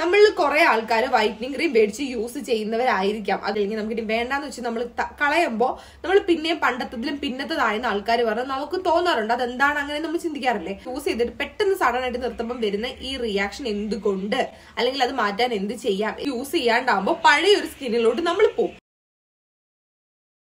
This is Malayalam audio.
നമ്മളിൽ കുറേ ആൾക്കാർ വൈറ്റനിങ് ക്രീം മേടിച്ച് യൂസ് ചെയ്യുന്നവരായിരിക്കാം അതല്ലെങ്കിൽ നമുക്കിനി വേണ്ടാന്ന് വെച്ച് നമ്മൾ കളയുമ്പോൾ നമ്മൾ പിന്നെയും പണ്ടത്തതിലും പിന്നത്തതായെന്ന് ആൾക്കാർ പറഞ്ഞാൽ നമുക്ക് തോന്നാറുണ്ട് അതെന്താണ് അങ്ങനെ നമ്മൾ ചിന്തിക്കാറില്ലേ യൂസ് ചെയ്തിട്ട് പെട്ടെന്ന് സഡൻ ആയിട്ട് നിർത്തുമ്പോൾ വരുന്ന ഈ റിയാക്ഷൻ എന്തുകൊണ്ട് അല്ലെങ്കിൽ അത് മാറ്റാൻ എന്ത് ചെയ്യാം യൂസ് ചെയ്യാണ്ടാകുമ്പോൾ പഴയ ഒരു സ്കിന്നിലോട്ട് നമ്മൾ പോകും